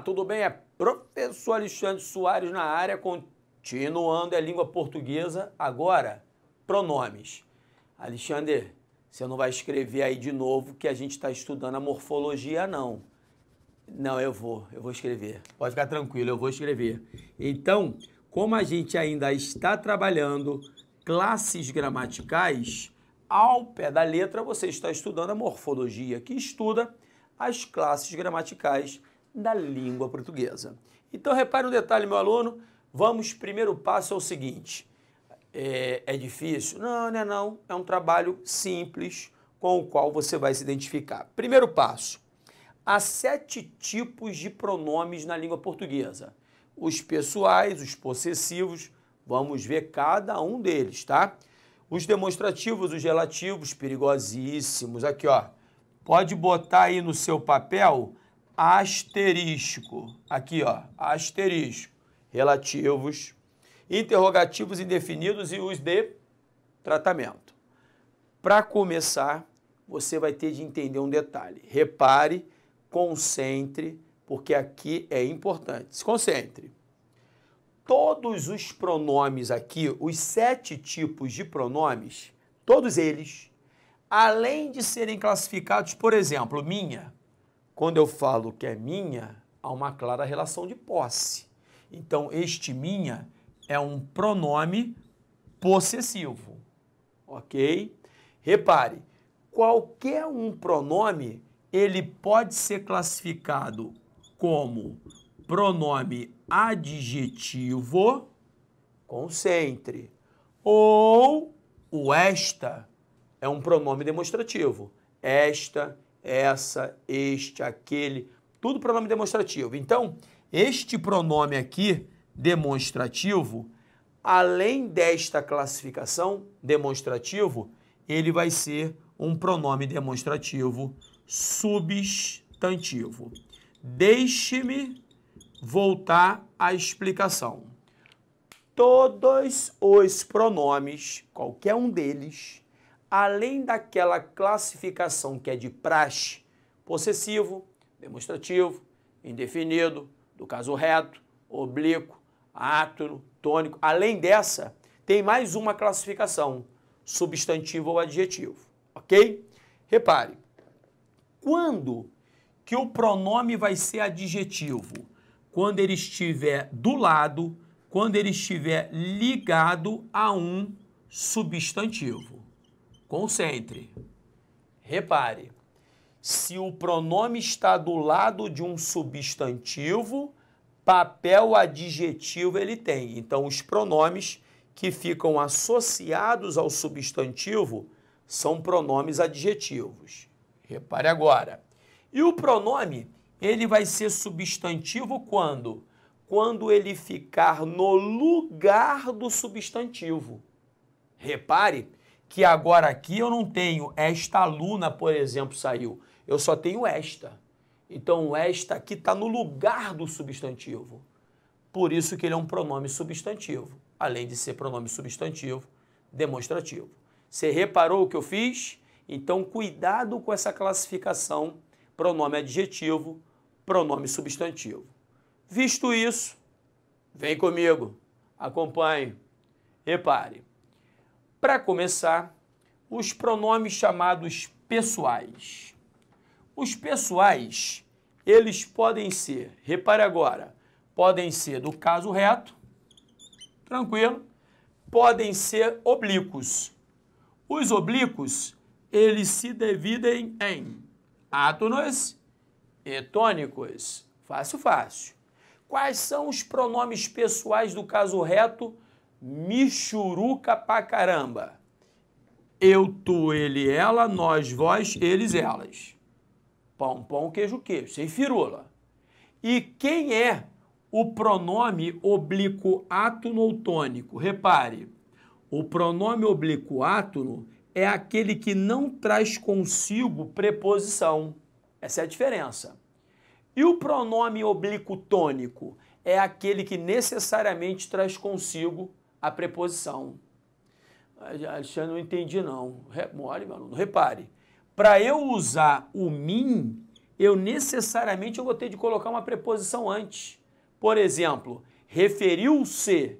tudo bem? É professor Alexandre Soares na área, continuando a é língua portuguesa. Agora, pronomes. Alexandre, você não vai escrever aí de novo que a gente está estudando a morfologia, não. Não, eu vou, eu vou escrever. Pode ficar tranquilo, eu vou escrever. Então, como a gente ainda está trabalhando classes gramaticais, ao pé da letra você está estudando a morfologia, que estuda as classes gramaticais da língua portuguesa. Então, repare um detalhe, meu aluno. Vamos, primeiro passo é o seguinte. É, é difícil? Não, não é não. É um trabalho simples com o qual você vai se identificar. Primeiro passo. Há sete tipos de pronomes na língua portuguesa. Os pessoais, os possessivos, vamos ver cada um deles, tá? Os demonstrativos, os relativos, perigosíssimos. Aqui, ó. Pode botar aí no seu papel asterisco Aqui, ó, asterisco. Relativos, interrogativos indefinidos e os de tratamento. Para começar, você vai ter de entender um detalhe. Repare, concentre, porque aqui é importante. Se concentre. Todos os pronomes aqui, os sete tipos de pronomes, todos eles, além de serem classificados, por exemplo, minha, quando eu falo que é minha, há uma clara relação de posse. Então, este minha é um pronome possessivo, ok? Repare, qualquer um pronome, ele pode ser classificado como pronome adjetivo, concentre, ou o esta, é um pronome demonstrativo. Esta, essa, este, aquele, tudo pronome demonstrativo. Então, este pronome aqui, demonstrativo, além desta classificação demonstrativo, ele vai ser um pronome demonstrativo substantivo. Deixe-me voltar à explicação. Todos os pronomes, qualquer um deles, além daquela classificação que é de praxe, possessivo, demonstrativo, indefinido, do caso reto, oblíquo, átono, tônico, além dessa, tem mais uma classificação, substantivo ou adjetivo, ok? Repare, quando que o pronome vai ser adjetivo? Quando ele estiver do lado, quando ele estiver ligado a um substantivo. Concentre. Repare. Se o pronome está do lado de um substantivo, papel adjetivo ele tem. Então, os pronomes que ficam associados ao substantivo são pronomes adjetivos. Repare agora. E o pronome, ele vai ser substantivo quando? Quando ele ficar no lugar do substantivo. Repare que agora aqui eu não tenho. Esta aluna, por exemplo, saiu. Eu só tenho esta. Então, esta aqui está no lugar do substantivo. Por isso que ele é um pronome substantivo, além de ser pronome substantivo demonstrativo. Você reparou o que eu fiz? Então, cuidado com essa classificação pronome adjetivo, pronome substantivo. Visto isso, vem comigo, acompanhe, repare. Para começar, os pronomes chamados pessoais. Os pessoais, eles podem ser, repare agora, podem ser do caso reto, tranquilo, podem ser oblíquos. Os oblíquos, eles se dividem em átonos e tônicos. Fácil, fácil. Quais são os pronomes pessoais do caso reto? me churuca pra caramba. Eu, tu, ele, ela, nós, vós, eles, elas. Pão, pão, queijo, queijo, sem firula. E quem é o pronome oblíquo átono ou tônico? Repare, o pronome oblíquo átono é aquele que não traz consigo preposição. Essa é a diferença. E o pronome oblíquo tônico é aquele que necessariamente traz consigo a preposição. Alexandre, não entendi não. Olha, meu aluno, repare. Para eu usar o mim, eu necessariamente eu vou ter de colocar uma preposição antes. Por exemplo, referiu-se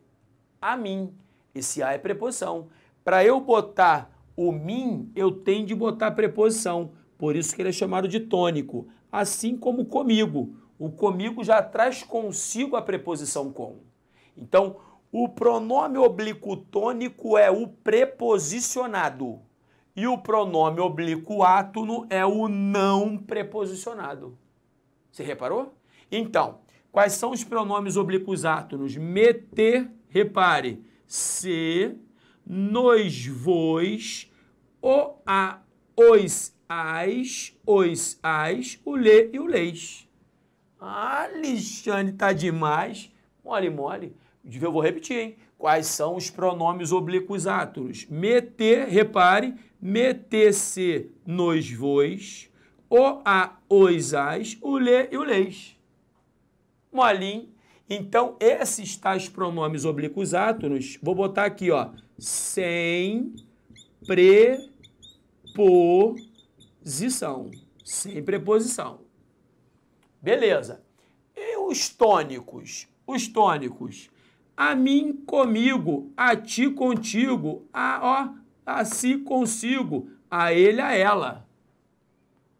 a mim. Esse a é preposição. Para eu botar o mim, eu tenho de botar preposição. Por isso que ele é chamado de tônico. Assim como comigo. O comigo já traz consigo a preposição com. Então, o pronome oblíquo tônico é o preposicionado. E o pronome oblíquo átono é o não preposicionado. Você reparou? Então, quais são os pronomes oblíquos átonos? Meter, repare, se, nós, vós, o, a, os, as, os, as, o le e o leis. Ah, Alexandre tá demais. Mole, mole. Eu vou repetir, hein? Quais são os pronomes oblíquos átulos Meter, repare, meter-se nos vois, o a os as, o le e o leis. Molim. Então, esses tais pronomes oblíquos átulos vou botar aqui, ó, sem preposição. Sem preposição. Beleza. E os tônicos? Os tônicos a mim comigo, a ti contigo, a, ó, a si consigo, a ele a ela.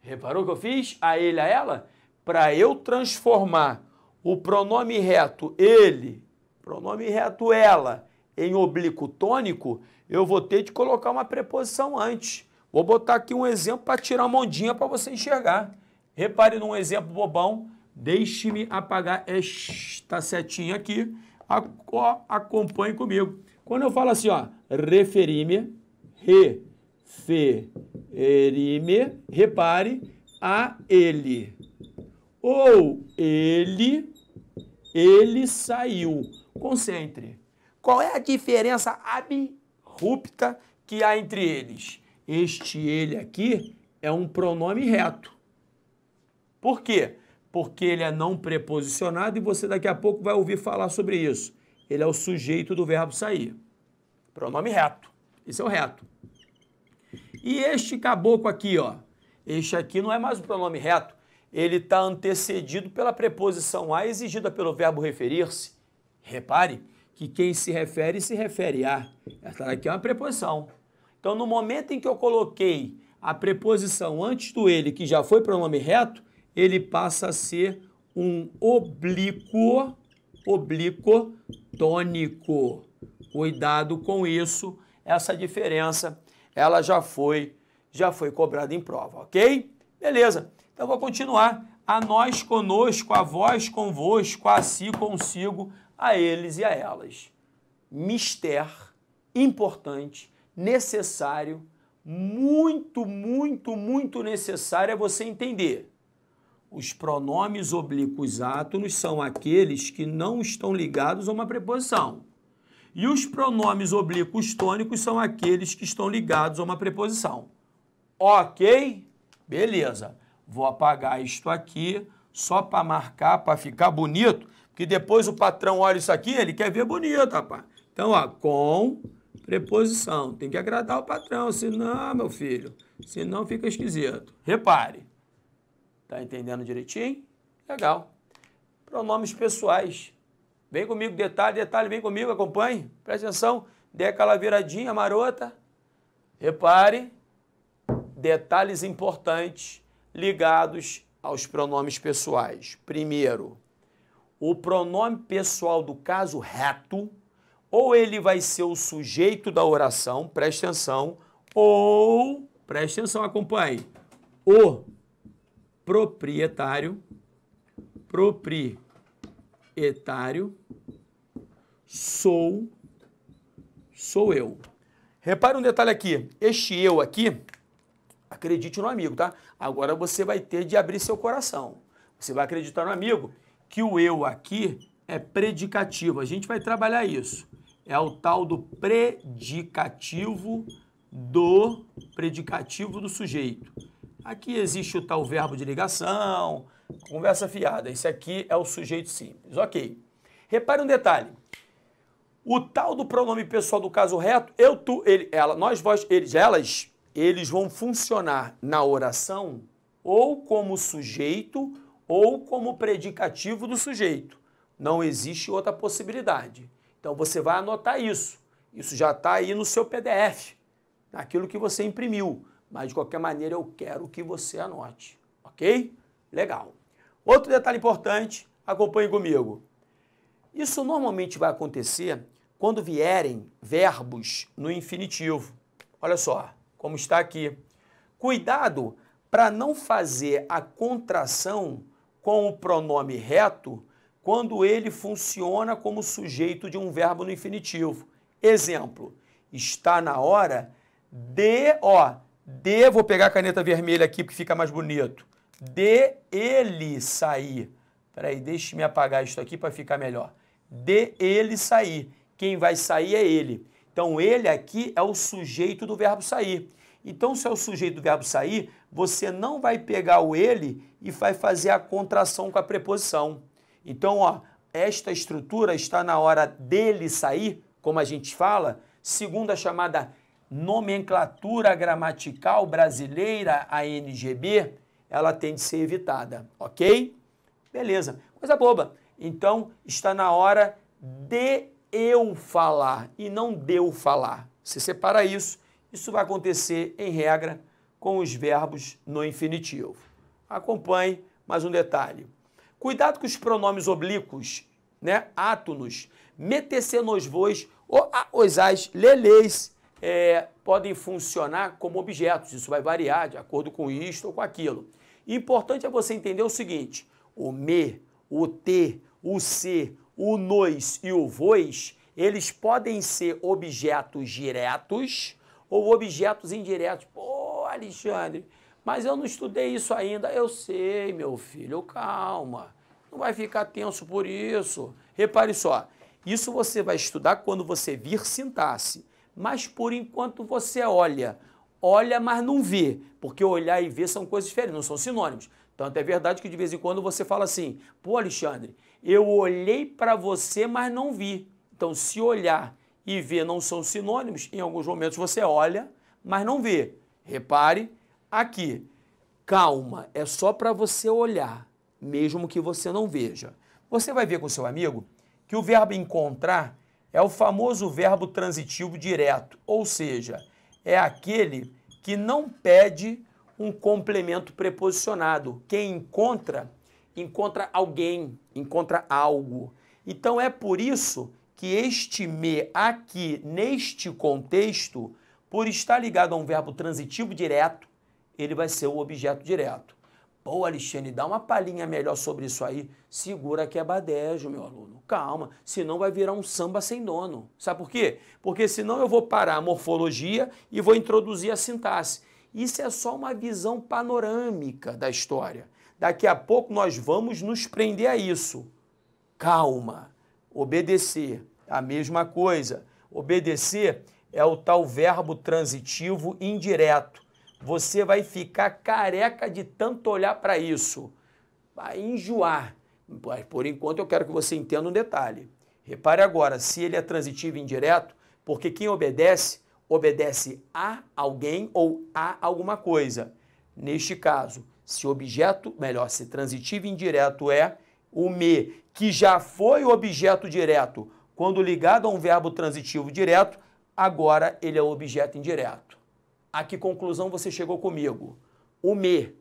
Reparou que eu fiz? A ele a ela? Para eu transformar o pronome reto ele, pronome reto ela, em oblíquo tônico, eu vou ter de colocar uma preposição antes. Vou botar aqui um exemplo para tirar uma ondinha para você enxergar. Repare num exemplo bobão. Deixe-me apagar esta setinha aqui acompanhe comigo. Quando eu falo assim, ó, referime, referime, repare a ele. Ou ele, ele saiu. Concentre. Qual é a diferença abrupta que há entre eles? Este ele aqui é um pronome reto. Por quê? porque ele é não preposicionado e você daqui a pouco vai ouvir falar sobre isso. Ele é o sujeito do verbo sair. Pronome reto. Esse é o reto. E este caboclo aqui, ó. Este aqui não é mais o pronome reto. Ele está antecedido pela preposição a exigida pelo verbo referir-se. Repare que quem se refere, se refere a. Essa daqui é uma preposição. Então, no momento em que eu coloquei a preposição antes do ele, que já foi pronome reto, ele passa a ser um oblíquo, oblíquo tônico. Cuidado com isso, essa diferença, ela já foi, já foi cobrada em prova, ok? Beleza, então vou continuar. A nós conosco, a vós convosco, a si consigo, a eles e a elas. Mister, importante, necessário, muito, muito, muito necessário é você entender os pronomes oblíquos átonos são aqueles que não estão ligados a uma preposição. E os pronomes oblíquos tônicos são aqueles que estão ligados a uma preposição. Ok? Beleza. Vou apagar isto aqui só para marcar, para ficar bonito, porque depois o patrão olha isso aqui, ele quer ver bonito, rapaz. Então, ó, com preposição. Tem que agradar o patrão, senão, meu filho, senão fica esquisito. Repare. Tá entendendo direitinho? Legal. Pronomes pessoais. Vem comigo, detalhe, detalhe, vem comigo, acompanhe. Presta atenção, dê aquela viradinha marota. Repare, detalhes importantes ligados aos pronomes pessoais. Primeiro, o pronome pessoal do caso reto, ou ele vai ser o sujeito da oração, preste atenção, ou, preste atenção, acompanhe, o proprietário, proprietário, sou, sou eu. Repare um detalhe aqui, este eu aqui, acredite no amigo, tá? Agora você vai ter de abrir seu coração. Você vai acreditar no amigo que o eu aqui é predicativo. A gente vai trabalhar isso. É o tal do predicativo do predicativo do sujeito. Aqui existe o tal verbo de ligação, conversa fiada. Esse aqui é o sujeito simples. Ok. Repare um detalhe. O tal do pronome pessoal do caso reto, eu, tu, ele, ela, nós, vós, eles, elas, eles vão funcionar na oração ou como sujeito ou como predicativo do sujeito. Não existe outra possibilidade. Então você vai anotar isso. Isso já está aí no seu PDF, naquilo que você imprimiu. Mas de qualquer maneira eu quero que você anote, ok? Legal. Outro detalhe importante, acompanhe comigo. Isso normalmente vai acontecer quando vierem verbos no infinitivo. Olha só como está aqui. Cuidado para não fazer a contração com o pronome reto quando ele funciona como sujeito de um verbo no infinitivo. Exemplo, está na hora de, ó, de, vou pegar a caneta vermelha aqui porque fica mais bonito, de ele sair. Peraí, deixe-me apagar isso aqui para ficar melhor. De ele sair. Quem vai sair é ele. Então, ele aqui é o sujeito do verbo sair. Então, se é o sujeito do verbo sair, você não vai pegar o ele e vai fazer a contração com a preposição. Então, ó, esta estrutura está na hora dele sair, como a gente fala, segundo a chamada nomenclatura gramatical brasileira, a NGB, ela tem de ser evitada, ok? Beleza, coisa boba. Então está na hora de eu falar e não deu falar. Você separa isso, isso vai acontecer em regra com os verbos no infinitivo. Acompanhe mais um detalhe. Cuidado com os pronomes oblíquos, né? Átonos, se nos voos, ou a, os as, leleis, é, podem funcionar como objetos. Isso vai variar de acordo com isto ou com aquilo. Importante é você entender o seguinte: o me, o te, o se, o nós e o vos, eles podem ser objetos diretos ou objetos indiretos. Pô, Alexandre, mas eu não estudei isso ainda. Eu sei, meu filho, calma. Não vai ficar tenso por isso. Repare só, isso você vai estudar quando você vir sintaxe mas por enquanto você olha. Olha, mas não vê, porque olhar e ver são coisas diferentes, não são sinônimos. Tanto é verdade que de vez em quando você fala assim: pô, Alexandre, eu olhei para você, mas não vi. Então, se olhar e ver não são sinônimos, em alguns momentos você olha, mas não vê. Repare aqui. Calma, é só para você olhar, mesmo que você não veja. Você vai ver com seu amigo que o verbo encontrar é o famoso verbo transitivo direto, ou seja, é aquele que não pede um complemento preposicionado. Quem encontra, encontra alguém, encontra algo. Então é por isso que este me aqui, neste contexto, por estar ligado a um verbo transitivo direto, ele vai ser o objeto direto. Ô, Alexandre, dá uma palhinha melhor sobre isso aí. Segura que é badejo, meu aluno. Calma, senão vai virar um samba sem dono. Sabe por quê? Porque senão eu vou parar a morfologia e vou introduzir a sintaxe. Isso é só uma visão panorâmica da história. Daqui a pouco nós vamos nos prender a isso. Calma, obedecer, a mesma coisa. Obedecer é o tal verbo transitivo indireto você vai ficar careca de tanto olhar para isso. Vai enjoar. Mas por enquanto eu quero que você entenda um detalhe. Repare agora, se ele é transitivo e indireto, porque quem obedece, obedece a alguém ou a alguma coisa. Neste caso, se objeto, melhor, se transitivo e indireto é o me, que já foi objeto direto, quando ligado a um verbo transitivo direto, agora ele é objeto indireto a que conclusão você chegou comigo? O me,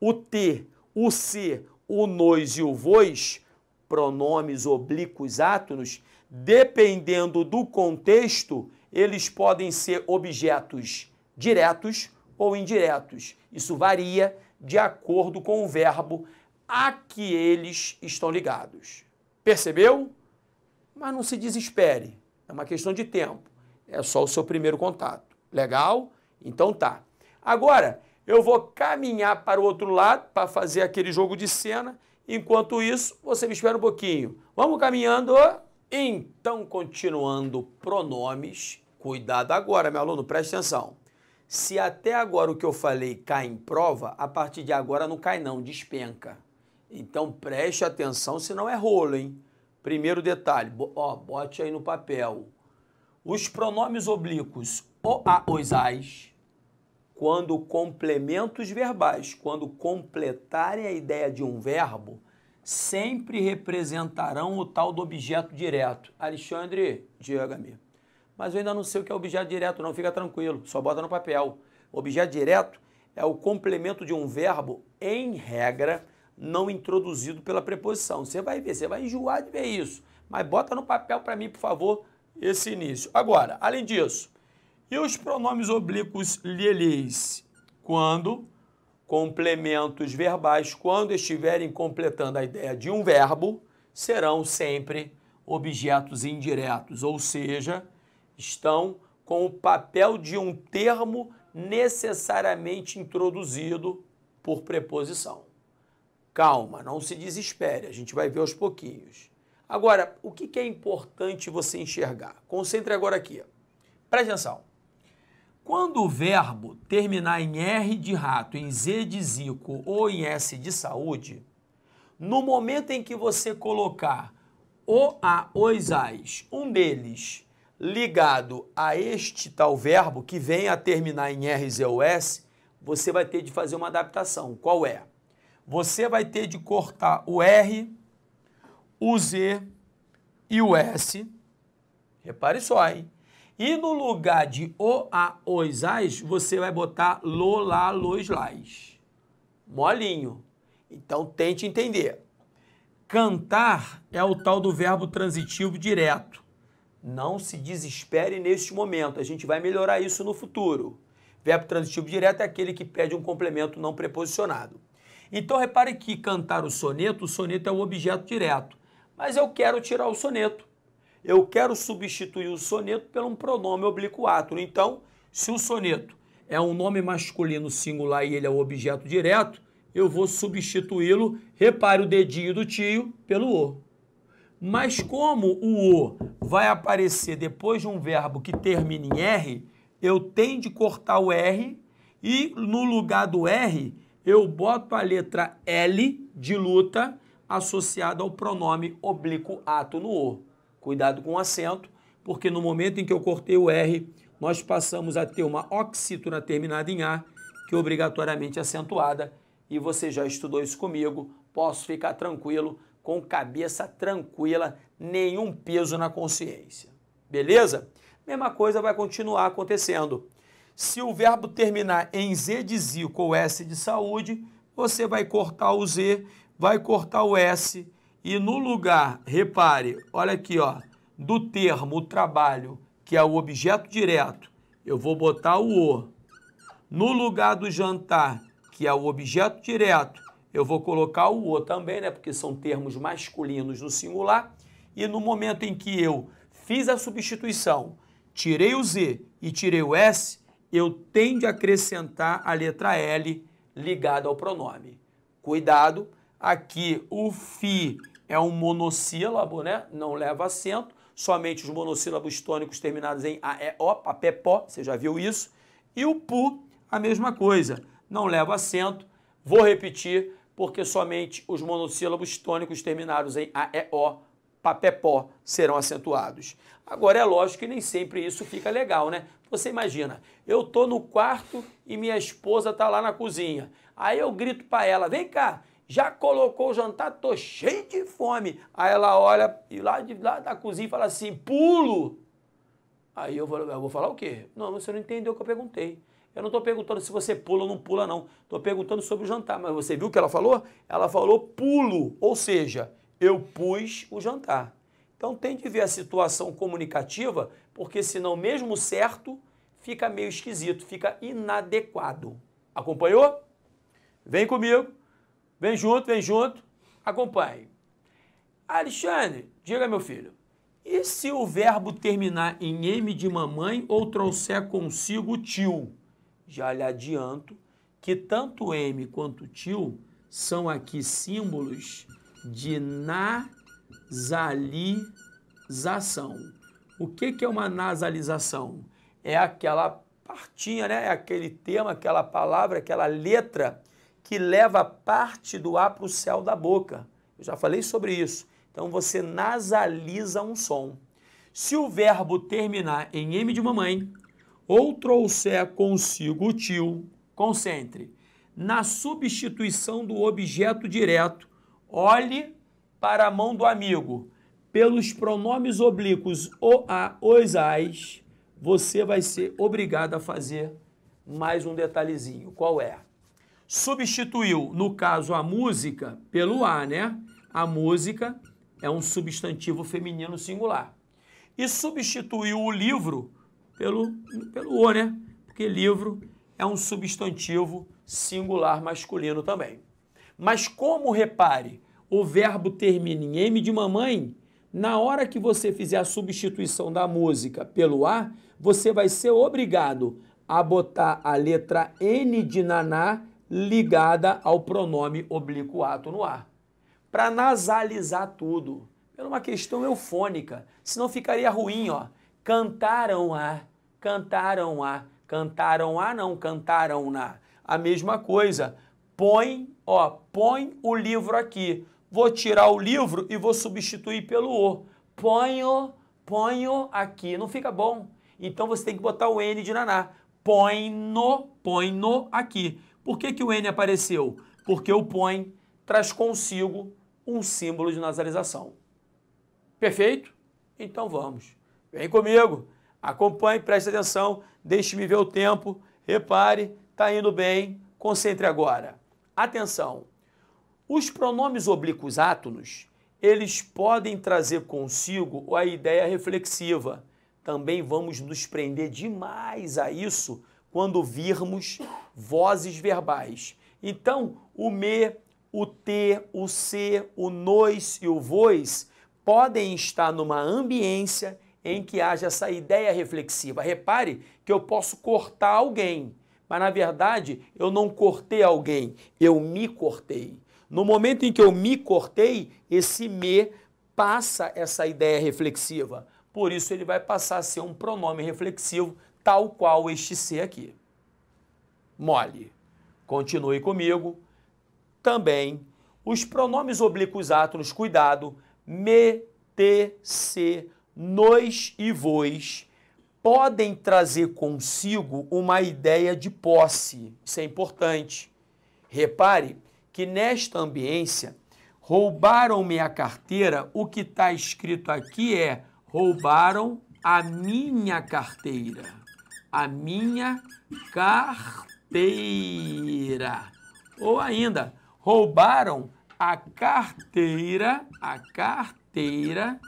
o te, o se, o nós e o vós, pronomes oblíquos átonos, dependendo do contexto, eles podem ser objetos diretos ou indiretos. Isso varia de acordo com o verbo a que eles estão ligados. Percebeu? Mas não se desespere, é uma questão de tempo. É só o seu primeiro contato. Legal? Então tá. Agora, eu vou caminhar para o outro lado para fazer aquele jogo de cena. Enquanto isso, você me espera um pouquinho. Vamos caminhando. Então, continuando pronomes, cuidado agora, meu aluno, preste atenção. Se até agora o que eu falei cai em prova, a partir de agora não cai não, despenca. Então preste atenção, senão é rolo, hein? Primeiro detalhe, ó, bote aí no papel. Os pronomes oblíquos, o, a, os, as, quando complementos verbais, quando completarem a ideia de um verbo, sempre representarão o tal do objeto direto. Alexandre, diga-me. Mas eu ainda não sei o que é objeto direto, não, fica tranquilo, só bota no papel. Objeto direto é o complemento de um verbo, em regra, não introduzido pela preposição. Você vai ver, você vai enjoar de ver isso, mas bota no papel para mim, por favor, esse início. Agora, além disso, e os pronomes oblíquos lhe quando complementos verbais, quando estiverem completando a ideia de um verbo, serão sempre objetos indiretos, ou seja, estão com o papel de um termo necessariamente introduzido por preposição. Calma, não se desespere, a gente vai ver aos pouquinhos. Agora, o que é importante você enxergar? Concentre agora aqui. Presta atenção. Quando o verbo terminar em R de rato, em Z de zico ou em S de saúde, no momento em que você colocar o a os as, um deles ligado a este tal verbo que vem a terminar em R, Z ou S, você vai ter de fazer uma adaptação. Qual é? Você vai ter de cortar o R, o Z e o S. Repare só, hein? E no lugar de o, a, os, as, você vai botar lo, lá, los, las. Molinho. Então tente entender. Cantar é o tal do verbo transitivo direto. Não se desespere neste momento, a gente vai melhorar isso no futuro. Verbo transitivo direto é aquele que pede um complemento não preposicionado. Então repare que cantar o soneto, o soneto é o objeto direto. Mas eu quero tirar o soneto eu quero substituir o soneto pelo um pronome oblíquo átero. Então, se o soneto é um nome masculino singular e ele é o objeto direto, eu vou substituí-lo, repare o dedinho do tio, pelo o. Mas como o o vai aparecer depois de um verbo que termina em r, eu tenho de cortar o r e no lugar do r eu boto a letra L de luta associada ao pronome oblíquo ato no o. Cuidado com o acento, porque no momento em que eu cortei o R, nós passamos a ter uma oxítona terminada em A, que é obrigatoriamente acentuada, e você já estudou isso comigo, posso ficar tranquilo, com cabeça tranquila, nenhum peso na consciência. Beleza? Mesma coisa vai continuar acontecendo. Se o verbo terminar em Z de zico ou S de saúde, você vai cortar o Z, vai cortar o S e no lugar, repare, olha aqui, ó, do termo trabalho, que é o objeto direto, eu vou botar o o. No lugar do jantar, que é o objeto direto, eu vou colocar o o também, né? Porque são termos masculinos no singular. E no momento em que eu fiz a substituição, tirei o z e tirei o s, eu tendo de acrescentar a letra L ligada ao pronome. Cuidado, aqui o fi é um monossílabo, né? Não leva acento. Somente os monossílabos tônicos terminados em a, e, o, papé, pó, você já viu isso. E o pu, a mesma coisa. Não leva acento. Vou repetir, porque somente os monossílabos tônicos terminados em a, e, o, papé, pó serão acentuados. Agora, é lógico que nem sempre isso fica legal, né? Você imagina, eu tô no quarto e minha esposa tá lá na cozinha. Aí eu grito para ela, vem cá, já colocou o jantar, tô cheio de fome. Aí ela olha e lá, de, lá da cozinha fala assim, pulo. Aí eu vou, eu vou falar o quê? Não, você não entendeu o que eu perguntei. Eu não estou perguntando se você pula ou não pula, não. Estou perguntando sobre o jantar. Mas você viu o que ela falou? Ela falou pulo, ou seja, eu pus o jantar. Então tem de ver a situação comunicativa, porque senão mesmo certo fica meio esquisito, fica inadequado. Acompanhou? Vem comigo Vem junto, vem junto, acompanhe. Alexandre, diga meu filho, e se o verbo terminar em M de mamãe ou trouxer consigo tio? Já lhe adianto que tanto M quanto tio são aqui símbolos de nasalização. O que, que é uma nasalização? É aquela partinha, né? é aquele tema, aquela palavra, aquela letra que leva parte do ar para o céu da boca. Eu já falei sobre isso. Então você nasaliza um som. Se o verbo terminar em M de mamãe ou trouxer consigo o tio, concentre. Na substituição do objeto direto, olhe para a mão do amigo. Pelos pronomes oblíquos o, a, os, as, você vai ser obrigado a fazer mais um detalhezinho. Qual é? substituiu, no caso, a música pelo a, né? A música é um substantivo feminino singular. E substituiu o livro pelo, pelo o, né? Porque livro é um substantivo singular masculino também. Mas como, repare, o verbo termina em M de mamãe, na hora que você fizer a substituição da música pelo A, você vai ser obrigado a botar a letra N de naná ligada ao pronome oblíquo ato no ar, para nasalizar tudo, por uma questão eufônica, senão ficaria ruim, ó. Cantaram a, cantaram a, cantaram a, não, cantaram na. A mesma coisa, põe, ó, põe o livro aqui. Vou tirar o livro e vou substituir pelo o. Ponho, ponho aqui. Não fica bom. Então você tem que botar o N de naná. Põe no, põe no aqui. Por que, que o N apareceu? Porque o põe traz consigo um símbolo de nasalização. Perfeito? Então vamos. Vem comigo, acompanhe, preste atenção, deixe-me ver o tempo, repare, está indo bem, concentre agora. Atenção, os pronomes oblíquos átonos, eles podem trazer consigo a ideia reflexiva. Também vamos nos prender demais a isso quando virmos vozes verbais. Então, o me, o te, o se, o nois e o vois podem estar numa ambiência em que haja essa ideia reflexiva. Repare que eu posso cortar alguém, mas na verdade eu não cortei alguém, eu me cortei. No momento em que eu me cortei, esse me passa essa ideia reflexiva. Por isso ele vai passar a ser um pronome reflexivo, tal qual este ser aqui mole. Continue comigo. Também os pronomes oblíquos átonos, cuidado, me, te, se, nos e vos, podem trazer consigo uma ideia de posse. Isso é importante. Repare que nesta ambiência, roubaram-me a carteira, o que está escrito aqui é roubaram a minha carteira. A minha carteira carteira. Ou ainda, roubaram a carteira, a carteira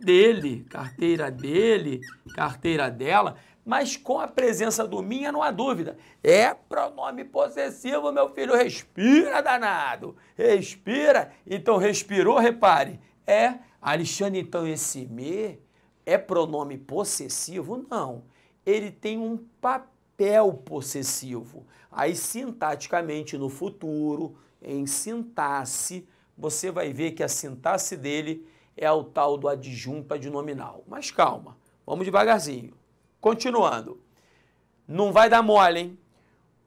dele, carteira dele, carteira dela, mas com a presença do minha não há dúvida. É pronome possessivo, meu filho, respira danado. Respira. Então respirou, repare. É Alexandre, então esse me é pronome possessivo? Não. Ele tem um papel papel possessivo. Aí, sintaticamente, no futuro, em sintaxe, você vai ver que a sintaxe dele é o tal do adjunto adnominal. Mas calma, vamos devagarzinho. Continuando. Não vai dar mole, hein?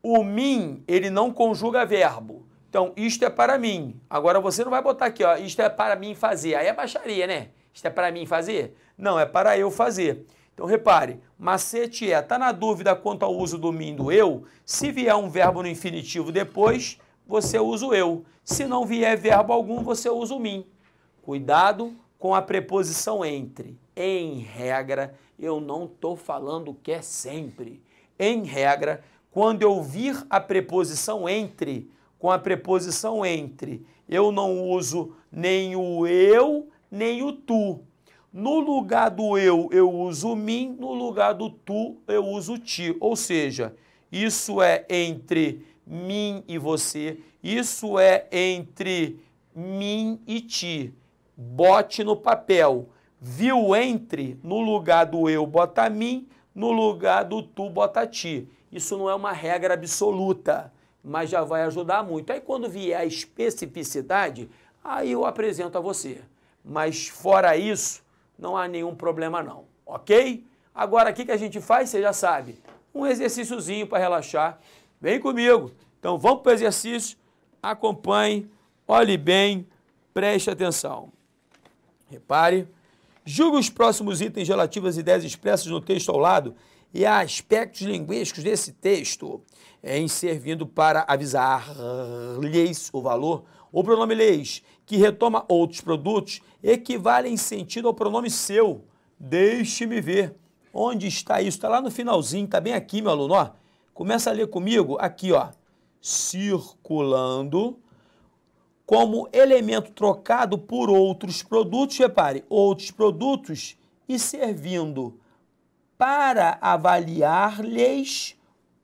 O mim, ele não conjuga verbo. Então, isto é para mim. Agora você não vai botar aqui, ó, isto é para mim fazer. Aí é baixaria, né? Isto é para mim fazer? Não, é para eu fazer. Então repare, macete é, tá na dúvida quanto ao uso do mim do eu? Se vier um verbo no infinitivo depois, você usa o eu. Se não vier verbo algum, você usa o mim. Cuidado com a preposição entre. Em regra, eu não estou falando que é sempre. Em regra, quando eu vir a preposição entre, com a preposição entre, eu não uso nem o eu, nem o tu. No lugar do eu, eu uso mim, no lugar do tu, eu uso ti. Ou seja, isso é entre mim e você, isso é entre mim e ti. Bote no papel. Viu entre, no lugar do eu, bota mim, no lugar do tu, bota ti. Isso não é uma regra absoluta, mas já vai ajudar muito. Aí quando vier a especificidade, aí eu apresento a você. Mas fora isso, não há nenhum problema não, ok? Agora, o que, a gente faz? Você já sabe. Um exercíciozinho para relaxar. Vem comigo. Então, vamos para o exercício. Acompanhe, olhe bem, preste atenção. Repare. Julgue os próximos itens relativos às ideias expressas no texto ao lado e a aspectos linguísticos desse texto, em servindo para avisar-lhes o valor o pronome leis que retoma outros produtos equivale em sentido ao pronome seu. Deixe-me ver. Onde está isso? Está lá no finalzinho, está bem aqui, meu aluno. Ó. Começa a ler comigo aqui, ó. Circulando como elemento trocado por outros produtos, repare, outros produtos e servindo para avaliar-lhes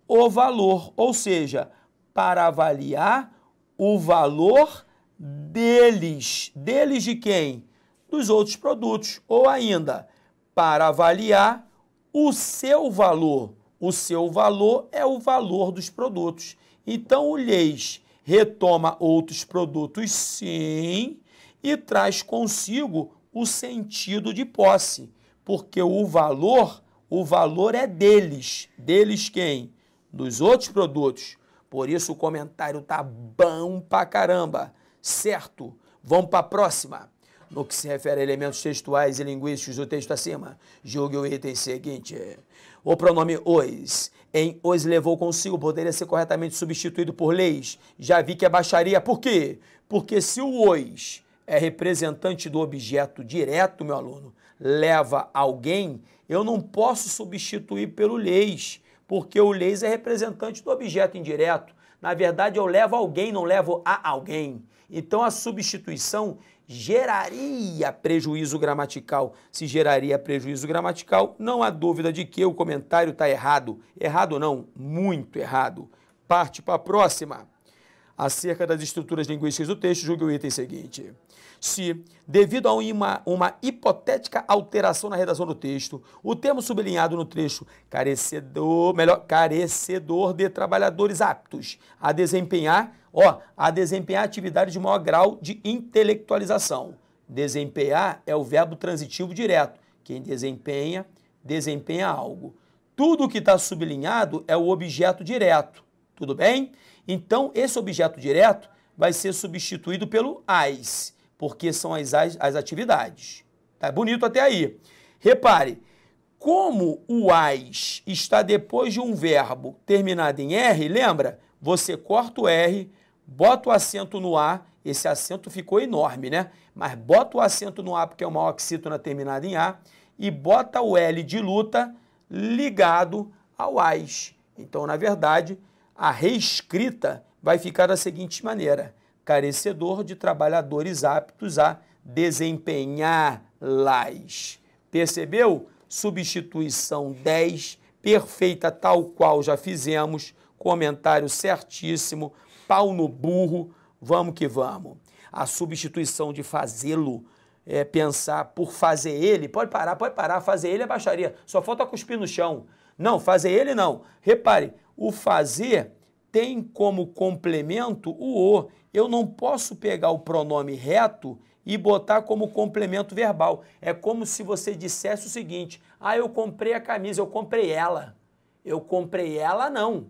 o valor, ou seja, para avaliar o valor deles. Deles de quem? Dos outros produtos. Ou ainda, para avaliar o seu valor. O seu valor é o valor dos produtos. Então, o leis retoma outros produtos, sim, e traz consigo o sentido de posse, porque o valor, o valor é deles. Deles quem? Dos outros produtos. Por isso o comentário tá bom pra caramba certo. Vamos para a próxima. No que se refere a elementos textuais e linguísticos do texto acima, julgue o item seguinte. O pronome os em os levou consigo poderia ser corretamente substituído por leis. Já vi que é baixaria. Por quê? Porque se o os é representante do objeto direto, meu aluno, leva alguém, eu não posso substituir pelo leis, porque o leis é representante do objeto indireto. Na verdade, eu levo alguém, não levo a alguém. Então a substituição geraria prejuízo gramatical. Se geraria prejuízo gramatical, não há dúvida de que o comentário está errado. Errado não, muito errado. Parte para a próxima. Acerca das estruturas linguísticas do texto, julgue o item seguinte. Se, devido a uma, uma hipotética alteração na redação do texto, o termo sublinhado no trecho carecedor, melhor, carecedor de trabalhadores aptos a desempenhar Ó, a desempenhar atividade de maior grau de intelectualização. Desempenhar é o verbo transitivo direto. Quem desempenha, desempenha algo. Tudo que está sublinhado é o objeto direto. Tudo bem? Então, esse objeto direto vai ser substituído pelo as, porque são as, as, as atividades. Tá bonito até aí. Repare, como o as está depois de um verbo terminado em R, lembra? você corta o R, bota o acento no A, esse acento ficou enorme, né? Mas bota o acento no A, porque é uma oxítona terminada em A, e bota o L de luta ligado ao AIS. Então, na verdade, a reescrita vai ficar da seguinte maneira: carecedor de trabalhadores aptos a desempenhar-las. Percebeu? Substituição 10, perfeita tal qual já fizemos. Comentário certíssimo, pau no burro, vamos que vamos. A substituição de fazê-lo, é, pensar por fazer ele, pode parar, pode parar, fazer ele é baixaria, só falta cuspir no chão. Não, fazer ele não. Repare, o fazer tem como complemento o o. Eu não posso pegar o pronome reto e botar como complemento verbal. É como se você dissesse o seguinte: ah, eu comprei a camisa, eu comprei ela. Eu comprei ela, não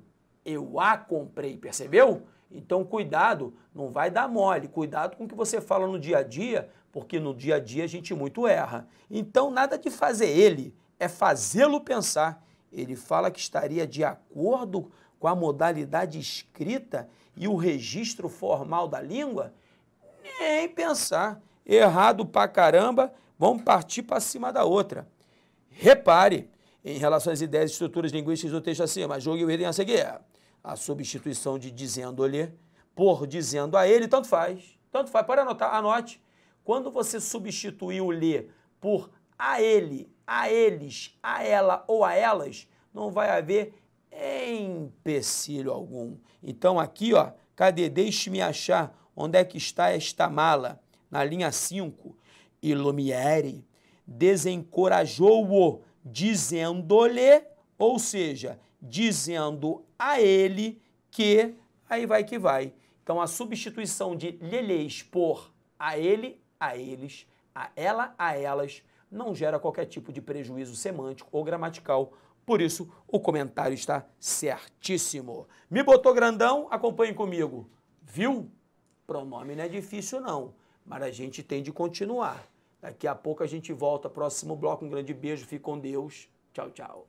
eu a comprei, percebeu? Então cuidado, não vai dar mole, cuidado com o que você fala no dia a dia, porque no dia a dia a gente muito erra. Então nada de fazer ele, é fazê-lo pensar. Ele fala que estaria de acordo com a modalidade escrita e o registro formal da língua? Nem pensar. Errado pra caramba, vamos partir para cima da outra. Repare, em relação às ideias e estruturas linguísticas do texto acima, julgue o item a seguir a substituição de dizendo-lhe por dizendo a ele, tanto faz. Tanto faz, pode anotar, anote. Quando você substituir o lhe por a ele, a eles, a ela ou a elas, não vai haver empecilho algum. Então aqui, ó, cadê? Deixe-me achar onde é que está esta mala. Na linha 5, e Lumiere desencorajou-o, dizendo-lhe, ou seja, dizendo a ele que, aí vai que vai. Então a substituição de lheles por a ele, a eles, a ela, a elas, não gera qualquer tipo de prejuízo semântico ou gramatical. Por isso, o comentário está certíssimo. Me botou grandão? Acompanhe comigo. Viu? Pronome não é difícil, não, mas a gente tem de continuar. Daqui a pouco a gente volta. Próximo bloco, um grande beijo, fique com Deus. Tchau, tchau.